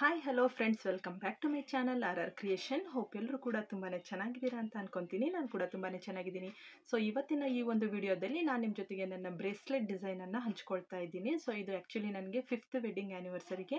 hi hello friends welcome back to my channel R R creation hope ಎಲ್ಲರೂ ಕೂಡ ತುಂಬಾ ಚೆನ್ನಾಗಿದ್ದೀರಾ ಅಂತ ಅನ್ಕೊತೀನಿ ನಾನು ಕೂಡ ತುಂಬಾ ಚೆನ್ನಾಗಿದ್ದೀನಿ ಸೊ ಇವತ್ತಿನ ಈ ಒಂದು ವಿಡಿಯೋದಲ್ಲಿ ನಾನು ನಿಮ್ಮ ಜೊತೆಗೆ ನನ್ನ ಬ್ರೇಸ್ಲೆಟ್ ಡಿಸೈನನ್ನು ಹಂಚ್ಕೊಳ್ತಾ ಇದ್ದೀನಿ ಸೊ ಇದು ಆ್ಯಕ್ಚುಲಿ ನನಗೆ ಫಿಫ್ತ್ ವೆಡ್ಡಿಂಗ್ ಆ್ಯನಿವರ್ಸರಿಗೆ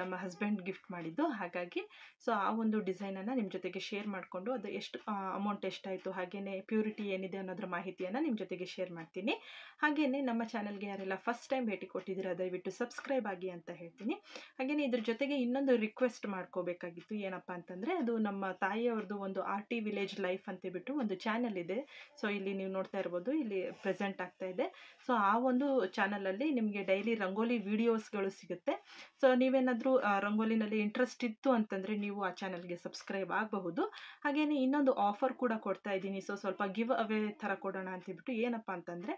ನಮ್ಮ ಹಸ್ಬೆಂಡ್ ಗಿಫ್ಟ್ ಮಾಡಿದ್ದು ಹಾಗಾಗಿ ಸೊ ಆ ಒಂದು ಡಿಸೈನನ್ನು ನಿಮ್ಮ ಜೊತೆಗೆ ಶೇರ್ ಮಾಡಿಕೊಂಡು ಅದು ಎಷ್ಟು ಅಮೌಂಟ್ ಎಷ್ಟಾಯಿತು ಹಾಗೆಯೇ ಪ್ಯೂರಿಟಿ ಏನಿದೆ ಅನ್ನೋದ್ರ ಮಾಹಿತಿಯನ್ನು ನಿಮ್ಮ ಜೊತೆಗೆ ಶೇರ್ ಮಾಡ್ತೀನಿ ಹಾಗೆಯೇ ನಮ್ಮ ಚಾನಲ್ಗೆ ಯಾರೆಲ್ಲ ಫಸ್ಟ್ ಟೈಮ್ ಭೇಟಿ ಕೊಟ್ಟಿದ್ದೀರಾ ದಯವಿಟ್ಟು ಸಬ್ಸ್ಕ್ರೈಬ್ ಆಗಿ ಅಂತ ಹೇಳ್ತೀನಿ ಹಾಗೆಯೇ ಇದ್ರ ಜೊತೆಗೆ ಇನ್ನೊಂದು ರಿಕ್ವೆಸ್ಟ್ ಮಾಡ್ಕೋಬೇಕಾಗಿತ್ತು ಏನಪ್ಪ ಅಂತಂದರೆ ಅದು ನಮ್ಮ ತಾಯಿಯವ್ರದ್ದು ಒಂದು ಆರ್ ಟಿ ವಿಲೇಜ್ ಲೈಫ್ ಅಂತೇಳ್ಬಿಟ್ಟು ಒಂದು ಚಾನಲ್ ಇದೆ ಸೊ ಇಲ್ಲಿ ನೀವು ನೋಡ್ತಾ ಇರ್ಬೋದು ಇಲ್ಲಿ ಪ್ರೆಸೆಂಟ್ ಆಗ್ತಾ ಇದೆ ಸೊ ಆ ಒಂದು ಚಾನಲಲ್ಲಿ ನಿಮಗೆ ಡೈಲಿ ರಂಗೋಲಿ ವೀಡಿಯೋಸ್ಗಳು ಸಿಗುತ್ತೆ ಸೊ ನೀವೇನಾದರೂ ರಂಗೋಲಿನಲ್ಲಿ ಇಂಟ್ರೆಸ್ಟ್ ಇತ್ತು ಅಂತಂದರೆ ನೀವು ಆ ಚಾನಲ್ಗೆ ಸಬ್ಸ್ಕ್ರೈಬ್ ಆಗಬಹುದು ಹಾಗೆಯೇ ಇನ್ನೊಂದು ಆಫರ್ ಕೂಡ ಕೊಡ್ತಾ ಇದ್ದೀನಿ ಸೊ ಸ್ವಲ್ಪ ಗಿವ್ ಅವೇ ಥರ ಕೊಡೋಣ ಅಂತೇಳ್ಬಿಟ್ಟು ಏನಪ್ಪ ಅಂತಂದರೆ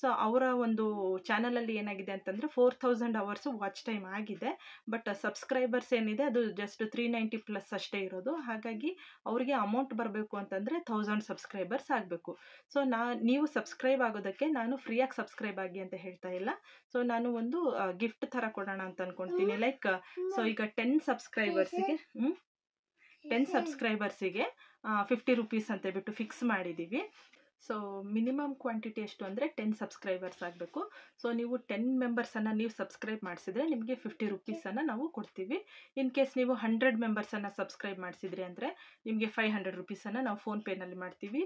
ಸೊ ಅವರ ಒಂದು ಚಾನಲಲ್ಲಿ ಏನಾಗಿದೆ ಅಂತಂದರೆ four thousand hours watch time ಆಗಿದೆ ಬಟ್ ಸಬ್ಸ್ಕ್ರೈಬರ್ಸ್ ಏನಿದೆ ಅದು ಜಸ್ಟ್ ತ್ರೀ ನೈಂಟಿ ಪ್ಲಸ್ ಅಷ್ಟೇ ಇರೋದು ಹಾಗಾಗಿ ಅವರಿಗೆ ಅಮೌಂಟ್ ಬರಬೇಕು ಅಂತಂದರೆ ಥೌಸಂಡ್ ಸಬ್ಸ್ಕ್ರೈಬರ್ಸ್ ಆಗಬೇಕು ಸೊ ನಾ ನೀವು ಸಬ್ಸ್ಕ್ರೈಬ್ ಆಗೋದಕ್ಕೆ ನಾನು ಫ್ರೀಯಾಗಿ ಸಬ್ಸ್ಕ್ರೈಬ್ ಆಗಿ ಅಂತ ಹೇಳ್ತಾ ಇಲ್ಲ ಸೊ ನಾನು ಒಂದು ಗಿಫ್ಟ್ ಥರ ಕೊಡೋಣ ಅಂತ ಅನ್ಕೊತೀನಿ ಲೈಕ್ ಸೊ ಈಗ ಟೆನ್ ಸಬ್ಸ್ಕ್ರೈಬರ್ಸಿಗೆ ಹ್ಞೂ ಟೆನ್ ಸಬ್ಸ್ಕ್ರೈಬರ್ಸಿಗೆ ಫಿಫ್ಟಿ ರುಪೀಸ್ ಅಂತ ಬಿಟ್ಟು ಫಿಕ್ಸ್ ಮಾಡಿದ್ದೀವಿ ಸೊ ಮಿನಿಮಮ್ ಕ್ವಾಂಟಿಟಿ ಎಷ್ಟು ಅಂದರೆ ಟೆನ್ ಸಬ್ಸ್ಕ್ರೈಬರ್ಸ್ ಆಗಬೇಕು ಸೊ ನೀವು ಟೆನ್ ಮೆಂಬರ್ಸನ್ನು ನೀವು ಸಬ್ಸ್ಕ್ರೈಬ್ ಮಾಡಿಸಿದ್ರೆ ನಿಮಗೆ ಫಿಫ್ಟಿ ರುಪೀಸನ್ನು ನಾವು ಕೊಡ್ತೀವಿ ಇನ್ ಕೇಸ್ ನೀವು ಹಂಡ್ರೆಡ್ ಮೆಂಬರ್ಸನ್ನು ಸಬ್ಸ್ಕ್ರೈಬ್ ಮಾಡಿಸಿದ್ರಿ ಅಂದರೆ ನಿಮಗೆ ಫೈವ್ ಹಂಡ್ರೆಡ್ ರುಪೀಸನ್ನು ನಾವು ಫೋನ್ಪೇನಲ್ಲಿ ಮಾಡ್ತೀವಿ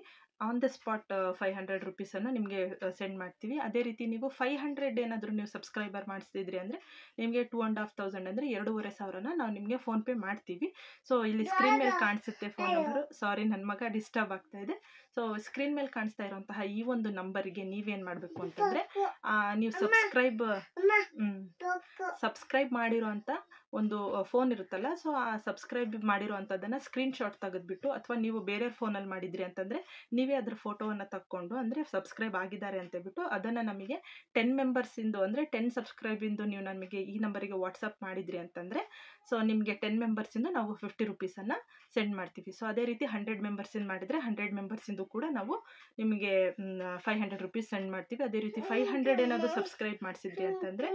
on the spot five hundred ರುಪೀಸನ್ನು ನಿಮಗೆ ಸೆಂಡ್ ಮಾಡ್ತೀವಿ ಅದೇ ರೀತಿ ನೀವು ಫೈವ್ ಹಂಡ್ರೆಡ್ ಏನಾದರೂ ನೀವು ಸಬ್ಸ್ಕ್ರೈಬರ್ ಮಾಡಿಸಿದ್ರಿ ಅಂದರೆ ನಿಮಗೆ ಟೂ ಆ್ಯಂಡ್ ಹಾಫ್ ತೌಸಂಡ್ ಅಂದರೆ ಎರಡೂವರೆ ಸಾವಿರನ ನಾವು ನಿಮಗೆ ಫೋನ್ಪೇ ಮಾಡ್ತೀವಿ ಸೊ ಇಲ್ಲಿ ಸ್ಕ್ರೀನ್ ಮೇಲೆ ಕಾಣಿಸುತ್ತೆ ಫೋನ್ ನಂಬರು ಸಾರಿ ನನ್ನ ಮಗ ಡಿಸ್ಟರ್ಬ್ ಆಗ್ತಾ ಇದೆ ಸೊ ಸ್ಕ್ರೀನ್ ಮೇಲೆ ಕಾಣಿಸ್ತಾ ಇರುವಂತಹ ಈ ಒಂದು ನಂಬರ್ಗೆ ನೀವೇನ್ ಮಾಡ್ಬೇಕು ಅಂತಂದ್ರೆ ನೀವು ಸಬ್ಸ್ಕ್ರೈಬ್ ಸಬ್ಸ್ಕ್ರೈಬ್ ಮಾಡಿರುವಂತ ಒಂದು ಫೋನ್ ಇರುತ್ತಲ್ಲ ಸೊ ಆ ಸಬ್ಸ್ಕ್ರೈಬ್ ಮಾಡಿರೋವಂಥದ್ದನ್ನು ಸ್ಕ್ರೀನ್ ಶಾಟ್ ತೆಗೆದ್ಬಿಟ್ಟು ಅಥವಾ ನೀವು ಬೇರೆ ಫೋನಲ್ಲಿ ಮಾಡಿದ್ರಿ ಅಂತಂದರೆ ನೀವೇ ಅದ್ರ ಫೋಟೋವನ್ನು ತಕ್ಕೊಂಡು ಅಂದರೆ ಸಬ್ಸ್ಕ್ರೈಬ್ ಆಗಿದ್ದಾರೆ ಅಂತೇಳ್ಬಿಟ್ಟು ಅದನ್ನು ನಮಗೆ ಟೆನ್ ಮೆಂಬರ್ಸಿಂದು ಅಂದರೆ ಟೆನ್ ಸಬ್ಸ್ಕ್ರೈಬಿಂದು ನೀವು ನಮಗೆ ಈ ನಂಬರಿಗೆ ವಾಟ್ಸಪ್ ಮಾಡಿದ್ರಿ ಅಂತಂದರೆ ಸೊ ನಿಮಗೆ ಟೆನ್ ಮೆಂಬರ್ಸಿಂದು ನಾವು ಫಿಫ್ಟಿ ರುಪೀಸನ್ನು ಸೆಂಡ್ ಮಾಡ್ತೀವಿ ಸೊ ಅದೇ ರೀತಿ ಹಂಡ್ರೆಡ್ ಮೆಂಬರ್ಸಿಂದ ಮಾಡಿದರೆ ಹಂಡ್ರೆಡ್ ಮೆಂಬರ್ಸಿಂದು ಕೂಡ ನಾವು ನಿಮಗೆ ಫೈವ್ ಹಂಡ್ರೆಡ್ ರುಪೀಸ್ ಸೆಂಡ್ ಮಾಡ್ತೀವಿ ಅದೇ ರೀತಿ ಫೈವ್ ಹಂಡ್ರೆಡ್ ಏನಾದರೂ ಸಬ್ಸ್ಕ್ರೈಬ್ ಮಾಡಿಸಿದ್ರಿ ಅಂತಂದರೆ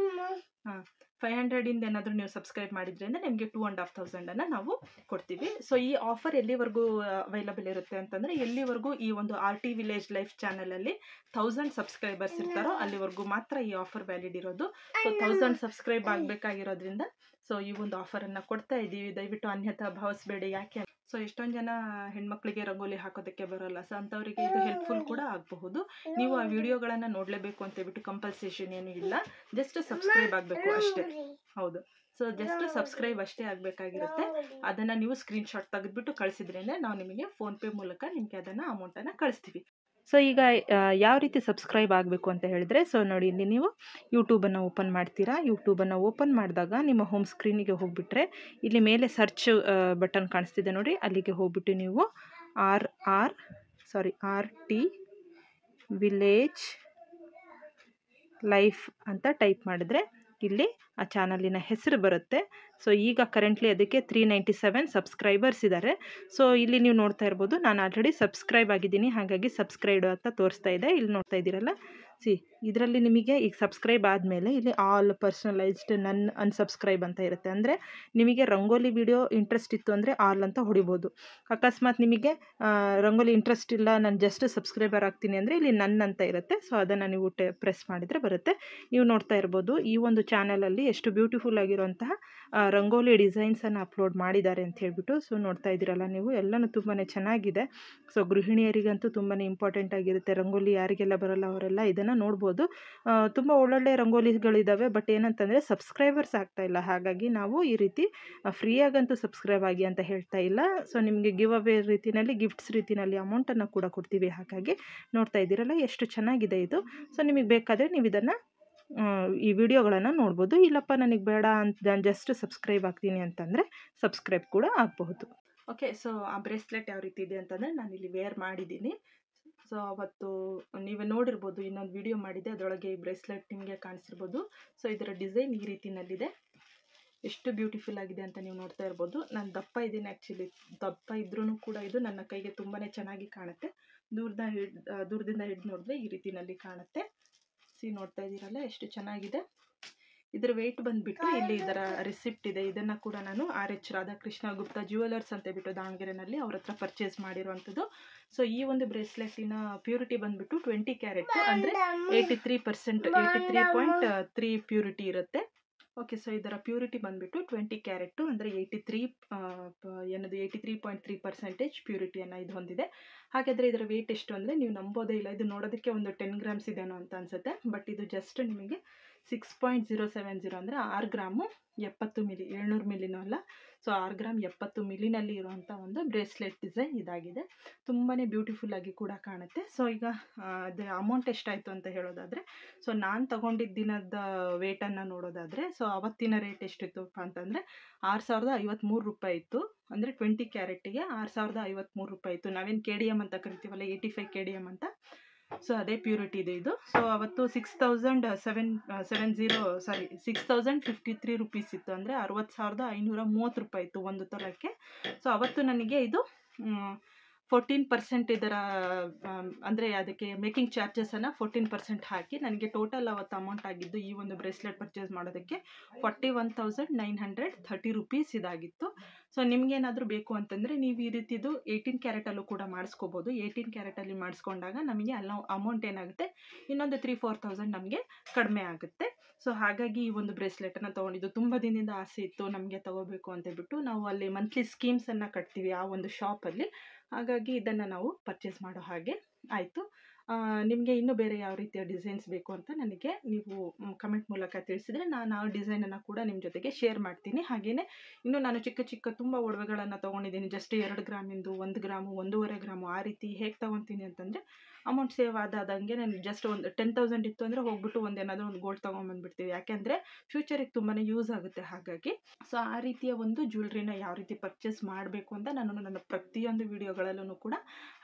ಹಾಂ ಫೈವ್ ಹಂಡ್ರೆಡಿಂದ ಏನಾದರೂ ನೀವು ಸಬ್ಸ್ಕ್ರೈಬ್ ಮಾಡಿದ್ರಿಂದ ನಿಮಗೆ ಟೂ ಆ್ಯಂಡ್ ಹಾಫ್ ತೌಸಂಡನ್ನು ನಾವು ಕೊಡ್ತೀವಿ ಸೊ ಈ ಆಫರ್ ಎಲ್ಲಿವರೆಗೂ ಅವೈಲಬಲ್ ಇರುತ್ತೆ ಅಂತಂದರೆ ಎಲ್ಲಿವರೆಗೂ ಈ ಒಂದು ಆರ್ ಟಿ ವಿಲೇಜ್ ಲೈಫ್ ಚಾನಲಲ್ಲಿ ಥೌಸಂಡ್ ಸಬ್ಸ್ಕ್ರೈಬರ್ಸ್ ಇರ್ತಾರೋ ಅಲ್ಲಿವರೆಗೂ ಮಾತ್ರ ಈ ಆಫರ್ ವ್ಯಾಲಿಡ್ ಇರೋದು ಸೊ ಥೌಸಂಡ್ ಸಬ್ಸ್ಕ್ರೈಬ್ ಆಗಬೇಕಾಗಿರೋದ್ರಿಂದ ಸೊ ಈ ಒಂದು ಆಫರನ್ನು ಕೊಡ್ತಾ ಇದ್ದೀವಿ ದಯವಿಟ್ಟು ಅನ್ಯಥಾ ಭಾವಿಸ್ಬೇಡಿ ಯಾಕೆ ಸೊ ಎಷ್ಟೊಂದು ಜನ ಹೆಣ್ಮಕ್ಳಿಗೆ ರಂಗೋಲಿ ಹಾಕೋದಕ್ಕೆ ಬರೋಲ್ಲ ಸೊ ಅಂಥವರಿಗೆ ಇದು ಹೆಲ್ಪ್ಫುಲ್ ಕೂಡ ಆಗಬಹುದು ನೀವು ಆ ವಿಡಿಯೋಗಳನ್ನು ನೋಡಲೇಬೇಕು ಅಂತ ಹೇಳ್ಬಿಟ್ಟು ಕಂಪಲ್ಸೇಷನ್ ಏನು ಇಲ್ಲ ಜಸ್ಟ್ ಸಬ್ಸ್ಕ್ರೈಬ್ ಆಗಬೇಕು ಅಷ್ಟೇ ಹೌದು ಸೊ ಜಸ್ಟ್ ಸಬ್ಸ್ಕ್ರೈಬ್ ಅಷ್ಟೇ ಆಗಬೇಕಾಗಿರುತ್ತೆ ಅದನ್ನು ನೀವು ಸ್ಕ್ರೀನ್ಶಾಟ್ ತೆಗೆದುಬಿಟ್ಟು ಕಳಿಸಿದ್ರೇ ನಾವು ನಿಮಗೆ ಫೋನ್ಪೇ ಮೂಲಕ ನಿಮಗೆ ಅದನ್ನು ಅಮೌಂಟನ್ನು ಕಳಿಸ್ತೀವಿ ಸೊ ಈಗ ಯಾವ ರೀತಿ ಸಬ್ಸ್ಕ್ರೈಬ್ ಆಗಬೇಕು ಅಂತ ಹೇಳಿದ್ರೆ ಸೊ ನೋಡಿ ಇಲ್ಲಿ ನೀವು ಯೂಟ್ಯೂಬನ್ನು ಓಪನ್ ಮಾಡ್ತೀರಾ ಯೂಟ್ಯೂಬನ್ನು ಓಪನ್ ಮಾಡಿದಾಗ ನಿಮ್ಮ ಹೋಮ್ ಸ್ಕ್ರೀನಿಗೆ ಹೋಗಿಬಿಟ್ರೆ ಇಲ್ಲಿ ಮೇಲೆ ಸರ್ಚ್ ಬಟನ್ ಕಾಣಿಸ್ತಿದೆ ನೋಡಿ ಅಲ್ಲಿಗೆ ಹೋಗ್ಬಿಟ್ಟು ನೀವು R R sorry R T village life ಅಂತ ಟೈಪ್ ಮಾಡಿದ್ರೆ ಇಲ್ಲಿ ಆ ಚಾನಲಿನ ಹೆಸರು ಬರುತ್ತೆ ಸೊ ಈಗ ಕರೆಂಟ್ಲಿ ಅದಕ್ಕೆ ತ್ರೀ ನೈಂಟಿ ಸೆವೆನ್ ಸಬ್ಸ್ಕ್ರೈಬರ್ಸ್ ಇದ್ದಾರೆ ಸೊ ಇಲ್ಲಿ ನೀವು ನೋಡ್ತಾ ಇರ್ಬೋದು ನಾನು ಆಲ್ರೆಡಿ ಸಬ್ಸ್ಕ್ರೈಬ್ ಆಗಿದ್ದೀನಿ ಹಾಗಾಗಿ ಸಬ್ಸ್ಕ್ರೈಬ್ ಅಂತ ತೋರಿಸ್ತಾ ಇದೆ ಇಲ್ಲಿ ನೋಡ್ತಾ ಇದ್ದೀರಲ್ಲ ಸಿ ಇದರಲ್ಲಿ ನಿಮಗೆ ಈಗ ಸಬ್ಸ್ಕ್ರೈಬ್ ಆದಮೇಲೆ ಇಲ್ಲಿ ಆಲ್ ಪರ್ಸನಲೈಸ್ಡ್ ನನ್ನ ಅನ್ಸಬ್ಸ್ಕ್ರೈಬ್ ಅಂತ ಇರುತ್ತೆ ಅಂದರೆ ನಿಮಗೆ ರಂಗೋಲಿ ವಿಡಿಯೋ ಇಂಟ್ರೆಸ್ಟ್ ಇತ್ತು ಅಂದರೆ ಆಲ್ ಅಂತ ಹೊಡಿಬೋದು ಅಕಸ್ಮಾತ್ ನಿಮಗೆ ರಂಗೋಲಿ ಇಂಟ್ರೆಸ್ಟ್ ಇಲ್ಲ ನಾನು ಜಸ್ಟ್ ಸಬ್ಸ್ಕ್ರೈಬರ್ ಆಗ್ತೀನಿ ಅಂದರೆ ಇಲ್ಲಿ ನನ್ನ ಅಂತ ಇರುತ್ತೆ ಸೊ ಅದನ್ನು ನೀವು ಟೆ ಪ್ರೆಸ್ ಮಾಡಿದರೆ ಬರುತ್ತೆ ನೀವು ನೋಡ್ತಾ ಇರ್ಬೋದು ಈ ಒಂದು ಚಾನಲಲ್ಲಿ ಎಷ್ಟು ಬ್ಯೂಟಿಫುಲ್ ಆಗಿರುವಂತಹ ರಂಗೋಲಿ ಡಿಸೈನ್ಸನ್ನು ಅಪ್ಲೋಡ್ ಮಾಡಿದ್ದಾರೆ ಅಂತ ಹೇಳ್ಬಿಟ್ಟು ಸೊ ನೋಡ್ತಾ ಇದ್ದೀರಲ್ಲ ನೀವು ಎಲ್ಲನೂ ತುಂಬಾ ಚೆನ್ನಾಗಿದೆ ಸೊ ಗೃಹಿಣಿಯರಿಗಂತೂ ತುಂಬಾ ಇಂಪಾರ್ಟೆಂಟ್ ಆಗಿರುತ್ತೆ ರಂಗೋಲಿ ಯಾರಿಗೆಲ್ಲ ಬರೋಲ್ಲ ಅವರೆಲ್ಲ ಇದನ್ನು ನೋಡ್ಬೋದು ತುಂಬ ಒಳ್ಳೊಳ್ಳೆ ರಂಗೋಲಿಗಳಿದ್ದಾವೆ ಬಟ್ ಏನಂತಂದರೆ ಸಬ್ಸ್ಕ್ರೈಬರ್ಸ್ ಆಗ್ತಾ ಇಲ್ಲ ಹಾಗಾಗಿ ನಾವು ಈ ರೀತಿ ಫ್ರೀಯಾಗಂತೂ ಸಬ್ಸ್ಕ್ರೈಬ್ ಆಗಿ ಅಂತ ಹೇಳ್ತಾ ಇಲ್ಲ ಸೊ ನಿಮಗೆ ಗಿವ್ ಅವೇ ರೀತಿಯಲ್ಲಿ ಗಿಫ್ಟ್ಸ್ ರೀತಿಯಲ್ಲಿ ಅಮೌಂಟನ್ನು ಕೂಡ ಕೊಡ್ತೀವಿ ಹಾಗಾಗಿ ನೋಡ್ತಾ ಇದ್ದೀರಲ್ಲ ಎಷ್ಟು ಚೆನ್ನಾಗಿದೆ ಇದು ಸೊ ನಿಮಗೆ ಬೇಕಾದರೆ ನೀವು ಇದನ್ನು ಈ ವಿಡಿಯೋಗಳನ್ನು ನೋಡ್ಬೋದು ಇಲ್ಲಪ್ಪ ನನಗೆ ಬೇಡ ಅಂತ ನಾನು ಜಸ್ಟ್ ಸಬ್ಸ್ಕ್ರೈಬ್ ಆಗ್ತೀನಿ ಅಂತಂದರೆ ಸಬ್ಸ್ಕ್ರೈಬ್ ಕೂಡ ಆಗಬಹುದು ಓಕೆ ಸೊ ಆ ಬ್ರೇಸ್ಲೆಟ್ ಯಾವ ರೀತಿ ಇದೆ ಅಂತಂದರೆ ಇಲ್ಲಿ ವೇರ್ ಮಾಡಿದ್ದೀನಿ ಸೊ ಅವತ್ತು ನೀವೇ ನೋಡಿರ್ಬೋದು ಇನ್ನೊಂದು ವಿಡಿಯೋ ಮಾಡಿದೆ ಅದರೊಳಗೆ ಈ ಬ್ರೇಸ್ಲೆಟ್ ನಿಮಗೆ ಕಾಣಿಸಿರ್ಬೋದು ಸೊ ಇದರ ಡಿಸೈನ್ ಈ ರೀತಿಯಲ್ಲಿದೆ ಎಷ್ಟು ಬ್ಯೂಟಿಫುಲ್ ಆಗಿದೆ ಅಂತ ನೀವು ನೋಡ್ತಾ ಇರ್ಬೋದು ನಾನು ದಪ್ಪ ಇದ್ದೀನಿ ಆ್ಯಕ್ಚುಲಿ ದಪ್ಪ ಇದ್ರೂ ಕೂಡ ಇದು ನನ್ನ ಕೈಗೆ ತುಂಬಾ ಚೆನ್ನಾಗಿ ಕಾಣುತ್ತೆ ದೂರದ ಹಿಡ್ ದೂರದಿಂದ ಹಿಡಿದು ನೋಡಿದ್ರೆ ಈ ರೀತಿಯಲ್ಲಿ ಕಾಣುತ್ತೆ ನೋಡ್ತಾ ಇದ್ದೀರಲ್ಲ ಎಷ್ಟು ಚೆನ್ನಾಗಿದೆ ಇದರ ವೆಯ್ಟ್ ಬಂದ್ಬಿಟ್ಟು ಇಲ್ಲಿ ಇದರ ರೆಸಿಪ್ಟ್ ಇದೆ ಇದನ್ನ ಕೂಡ ನಾನು R H Radhakrishna Gupta jewellers ಅಂತ ಬಿಟ್ಟು ದಾವಣಗೆರೆನಲ್ಲಿ ಅವ್ರ ಹತ್ರ ಪರ್ಚೇಸ್ ಮಾಡಿರುವಂಥದ್ದು ಸೊ ಈ ಒಂದು ಬ್ರೇಸ್ಲೆಟಿನ ಪ್ಯೂರಿಟಿ ಬಂದ್ಬಿಟ್ಟು ಟ್ವೆಂಟಿ ಕ್ಯಾರೆಟ್ ಅಂದ್ರೆ eighty three percent eighty three point three purity ಇರುತ್ತೆ ಓಕೆ ಸೊ ಇದರ ಪ್ಯೂರಿಟಿ ಬಂದುಬಿಟ್ಟು ಟ್ವೆಂಟಿ ಕ್ಯಾರೆಟ್ಟು ಅಂದರೆ ಏಯ್ಟಿ ತ್ರೀ ಏನದು eighty three point three percentage ಪ್ಯೂರಿಟಿಯನ್ನು ಇದು ಹೊಂದಿದೆ ಹಾಗಾದರೆ ಇದರ ವೇಟ್ ಎಷ್ಟು ಅಂದರೆ ನೀವು ನಂಬೋದೇ ಇಲ್ಲ ಇದು ನೋಡೋದಕ್ಕೆ ಒಂದು ಟೆನ್ ಗ್ರಾಮ್ಸ್ ಇದೇನೋ ಅಂತ ಅನಿಸುತ್ತೆ ಬಟ್ ಇದು ಜಸ್ಟ್ ನಿಮಗೆ six point zero seven zero ಅಂದರೆ ಆರು ಗ್ರಾಮು ಎಪ್ಪತ್ತು ಮಿಲಿ ಏಳ್ನೂರು ಮಿಲಿನೂ ಅಲ್ಲ ಸೊ ಆರು ಗ್ರಾಮ್ ಎಪ್ಪತ್ತು ಮಿಲಿನಲ್ಲಿ ಇರುವಂಥ ಒಂದು ಬ್ರೇಸ್ಲೆಟ್ ಡಿಸೈನ್ ಇದಾಗಿದೆ ತುಂಬಾ ಬ್ಯೂಟಿಫುಲ್ಲಾಗಿ ಕೂಡ ಕಾಣುತ್ತೆ ಸೊ ಈಗ ಅದು ಅಮೌಂಟ್ ಎಷ್ಟಾಯಿತು ಅಂತ ಹೇಳೋದಾದರೆ ಸೊ ನಾನು ತಗೊಂಡಿದ್ದ ದಿನದ ವೇಟನ್ನು ನೋಡೋದಾದರೆ ಸೊ ಅವತ್ತಿನ ರೇಟ್ ಎಷ್ಟಿತ್ತು ಅಂತಂದರೆ ಆರು ಸಾವಿರದ ಐವತ್ತ್ಮೂರು ರೂಪಾಯಿ ಇತ್ತು ಅಂದರೆ ಟ್ವೆಂಟಿ ಕ್ಯಾರೆಟ್ಟಿಗೆ ಆರು ಸಾವಿರದ ಐವತ್ತ್ಮೂರು ರೂಪಾಯಿ ಇತ್ತು ನಾವೇನು ಕೆ ಡಿ ಎಮ್ ಅಂತ ಕರಿತೀವಲ್ಲ eighty five K D M ಅಂತ ಸೊ ಅದೇ ಪ್ಯೂರಿಟಿ ಇದೆ ಇದು ಸೊ ಅವತ್ತು six thousand seven seven zero sorry six thousand fifty three rupees ಇತ್ತು ಅಂದರೆ ಅರವತ್ತು ಸಾವಿರದ ಐನೂರ ಮೂವತ್ತು ರೂಪಾಯಿ ಇತ್ತು ಒಂದು ತೊಲಕ್ಕೆ ಸೊ ಅವತ್ತು ನನಗೆ ಇದು ಫೋರ್ಟೀನ್ ಪರ್ಸೆಂಟ್ ಇದರ ಅಂದರೆ ಅದಕ್ಕೆ ಮೇಕಿಂಗ್ ಚಾರ್ಜಸನ್ನು ಫೋರ್ಟೀನ್ ಪರ್ಸೆಂಟ್ ಹಾಕಿ ನನಗೆ ಟೋಟಲ್ ಅವತ್ತು ಅಮೌಂಟ್ ಆಗಿದ್ದು ಈ ಒಂದು ಬ್ರೇಸ್ಲೆಟ್ ಪರ್ಚೇಸ್ ಮಾಡೋದಕ್ಕೆ forty one thousand nine hundred thirty rupees ಇದಾಗಿತ್ತು ಸೊ ನಿಮಗೇನಾದರೂ ಬೇಕು ಅಂತಂದರೆ ನೀವು ಈ ರೀತಿದು ಏಯ್ಟೀನ್ ಕ್ಯಾರೆಟಲ್ಲೂ ಕೂಡ ಮಾಡಿಸ್ಕೋಬೋದು ಏಯ್ಟೀನ್ ಕ್ಯಾರೆಟಲ್ಲಿ ಮಾಡಿಸ್ಕೊಂಡಾಗ ನಮಗೆ ಅಲ್ಲ ಅಮೌಂಟ್ ಏನಾಗುತ್ತೆ ಇನ್ನೊಂದು ತ್ರೀ ಫೋರ್ ತೌಸಂಡ್ ನಮಗೆ ಕಡಿಮೆ ಆಗುತ್ತೆ ಸೊ ಹಾಗಾಗಿ ಈ ಒಂದು ಬ್ರೇಸ್ಲೆಟನ್ನು ತೊಗೊಂಡಿದ್ದು ತುಂಬ ದಿನದಿಂದ ಆಸೆ ಇತ್ತು ನಮಗೆ ಅಂತ ಹೇಳ್ಬಿಟ್ಟು ನಾವು ಅಲ್ಲಿ ಮಂತ್ಲಿ ಸ್ಕೀಮ್ಸನ್ನು ಕಟ್ತೀವಿ ಆ ಒಂದು ಶಾಪಲ್ಲಿ ಹಾಗಾಗಿ ಇದನ್ನು ನಾವು ಪರ್ಚೇಸ್ ಮಾಡೋ ಹಾಗೆ ಆಯಿತು ನಿಮಗೆ ಇನ್ನೂ ಬೇರೆ ಯಾವ ರೀತಿಯ ಡಿಸೈನ್ಸ್ ಬೇಕು ಅಂತ ನನಗೆ ನೀವು ಕಮೆಂಟ್ ಮೂಲಕ ತಿಳಿಸಿದರೆ ನಾನು ಆ ಡಿಸೈನನ್ನು ಕೂಡ ನಿಮ್ಮ ಜೊತೆಗೆ ಶೇರ್ ಮಾಡ್ತೀನಿ ಹಾಗೆಯೇ ಇನ್ನು ನಾನು ಚಿಕ್ಕ ಚಿಕ್ಕ ತುಂಬ ಒಡವೆಗಳನ್ನು ತೊಗೊಂಡಿದ್ದೀನಿ ಜಸ್ಟ್ ಎರಡು ಗ್ರಾಮಿಂದು ಒಂದು ಗ್ರಾಮು ಒಂದೂವರೆ ಗ್ರಾಮು ಆ ರೀತಿ ಹೇಗೆ ತೊಗೊತೀನಿ ಅಂತಂದರೆ ಅಮೌಂಟ್ ಸೇವ್ ಆದಂಗೆ ನಾನು ಜಸ್ಟ್ ಒಂದು ಟೆನ್ ತೌಸಂಡ್ ಇತ್ತು ಅಂದರೆ ಹೋಗ್ಬಿಟ್ಟು ಒಂದು ಏನಾದರೂ ಒಂದು ಗೋಲ್ಡ್ ತೊಗೊಂಬಂದ್ಬಿಡ್ತೀವಿ ಯಾಕೆಂದರೆ ಫ್ಯೂಚರಿಗೆ ತುಂಬಾ ಯೂಸ್ ಆಗುತ್ತೆ ಹಾಗಾಗಿ ಸೊ ಆ ರೀತಿಯ ಒಂದು ಜ್ಯುವೆಲ್ರಿನ ಯಾವ ರೀತಿ ಪರ್ಚೇಸ್ ಮಾಡಬೇಕು ಅಂತ ನಾನು ನನ್ನ ಪ್ರತಿಯೊಂದು ವಿಡಿಯೋಗಳಲ್ಲೂ ಕೂಡ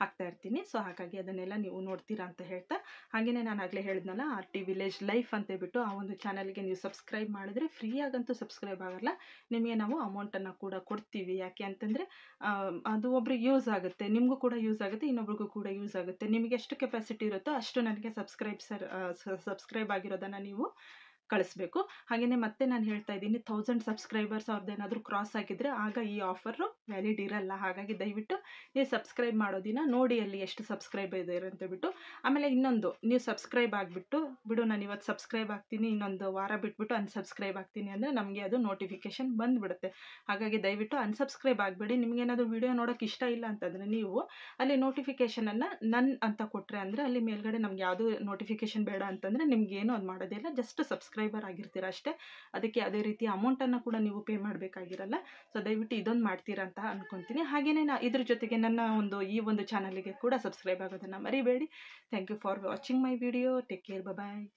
ಹಾಕ್ತಾ ಇರ್ತೀನಿ ಸೊ ಹಾಗಾಗಿ ಅದನ್ನೆಲ್ಲ ನೀವು ನೋಡ್ತೀರಾ ಅಂತ ಹೇಳ್ತಾ ಹಾಗೆಯೇ ನಾನು ಆಗಲೇ ಹೇಳಿದ್ನಲ್ಲ ಆರ್ ಟಿ ವಿಲೇಜ್ ಲೈಫ್ ಅಂತ ಬಿಟ್ಟು ಆ ಒಂದು ಚಾನಲ್ಗೆ ನೀವು ಸಬ್ಸ್ಕ್ರೈಬ್ ಮಾಡಿದ್ರೆ ಆಗಂತೂ ಸಬ್ಸ್ಕ್ರೈಬ್ ಆಗಲ್ಲ ನಿಮಗೆ ನಾವು ಅಮೌಂಟನ್ನು ಕೂಡ ಕೊಡ್ತೀವಿ ಯಾಕೆ ಅಂತಂದರೆ ಅದು ಒಬ್ರಿಗೆ ಯೂಸ್ ಆಗುತ್ತೆ ನಿಮಗೂ ಕೂಡ ಯೂಸ್ ಆಗುತ್ತೆ ಇನ್ನೊಬ್ರಿಗೂ ಕೂಡ ಯೂಸ್ ಆಗುತ್ತೆ ನಿಮಗೆ ಎಷ್ಟು ಕೆಪಾಸಿಟಿ ಇರುತ್ತೋ ಅಷ್ಟು ನನಗೆ ಸಬ್ಸ್ಕ್ರೈಬ್ ಸರ್ ಸಬ್ಸ್ಕ್ರೈಬ್ ಆಗಿರೋದನ್ನು ನೀವು ಕಳಿಸ್ಬೇಕು ಹಾಗೆಯೇ ಮತ್ತೆ ನಾನು ಹೇಳ್ತಾ ಇದ್ದೀನಿ ಥೌಸಂಡ್ ಸಬ್ಸ್ಕ್ರೈಬರ್ಸ್ ಅವ್ರದ್ದು ಏನಾದರೂ ಕ್ರಾಸ್ ಆಗಿದ್ದರೆ ಆಗ ಈ ಆಫರು ವ್ಯಾಲಿಡ್ ಇರಲ್ಲ ಹಾಗಾಗಿ ದಯವಿಟ್ಟು ನೀವು ಸಬ್ಸ್ಕ್ರೈಬ್ ಮಾಡೋದಿನ ನೋಡಿ ಅಲ್ಲಿ ಎಷ್ಟು ಸಬ್ಸ್ಕ್ರೈಬ್ ಇದೆ ಅಂತೇಳ್ಬಿಟ್ಟು ಆಮೇಲೆ ಇನ್ನೊಂದು ನೀವು ಸಬ್ಸ್ಕ್ರೈಬ್ ಆಗಿಬಿಟ್ಟು ಬಿಡು ನಾನು ಇವತ್ತು ಸಬ್ಸ್ಕ್ರೈಬ್ ಆಗ್ತೀನಿ ಇನ್ನೊಂದು ವಾರ ಬಿಟ್ಬಿಟ್ಟು ಅನ್ಸಬ್ಸ್ಕ್ರೈಬ್ ಆಗ್ತೀನಿ ಅಂದರೆ ನಮಗೆ ಅದು ನೋಟಿಫಿಕೇಷನ್ ಬಂದುಬಿಡುತ್ತೆ ಹಾಗಾಗಿ ದಯವಿಟ್ಟು ಅನ್ಸಬ್ಸ್ಕ್ರೈಬ್ ಆಗಬೇಡಿ ಏನಾದರೂ ವಿಡಿಯೋ ನೋಡೋಕ್ಕೆ ಇಷ್ಟ ಇಲ್ಲ ಅಂತಂದರೆ ನೀವು ಅಲ್ಲಿ ನೋಟಿಫಿಕೇಷನನ್ನು ನನ್ನ ಅಂತ ಕೊಟ್ಟರೆ ಅಂದರೆ ಅಲ್ಲಿ ಮೇಲ್ಗಡೆ ನಮ್ಗೆ ಯಾವುದೂ ನೋಟಿಫಿಕೇಷನ್ ಬೇಡ ಅಂತಂದರೆ ನಿಮಗೇನು ಅದು ಮಾಡೋದಿಲ್ಲ ಜಸ್ಟ್ ಸಬ್ಸ್ಕ್ರೈಬರ್ ಆಗಿರ್ತೀರ ಅಷ್ಟೇ ಅದಕ್ಕೆ ಯಾವುದೇ ರೀತಿ ಅಮೌಂಟನ್ನು ಕೂಡ ನೀವು ಪೇ ಮಾಡಬೇಕಾಗಿರಲ್ಲ ಸೊ ದಯವಿಟ್ಟು ಇದೊಂದು ಮಾಡ್ತೀರಾ ಅಂತ ಅಂತ ಅಂದ್ಕೊತೀನಿ ಹಾಗೆಯೇ ನಾ ಇದ್ರ ಜೊತೆಗೆ ನನ್ನ ಒಂದು ಈ ಒಂದು ಚಾನಲಿಗೆ ಕೂಡ ಸಬ್ಸ್ಕ್ರೈಬ್ ಆಗೋದನ್ನು ಮರಿಬೇಡಿ thank you for watching my video take care bye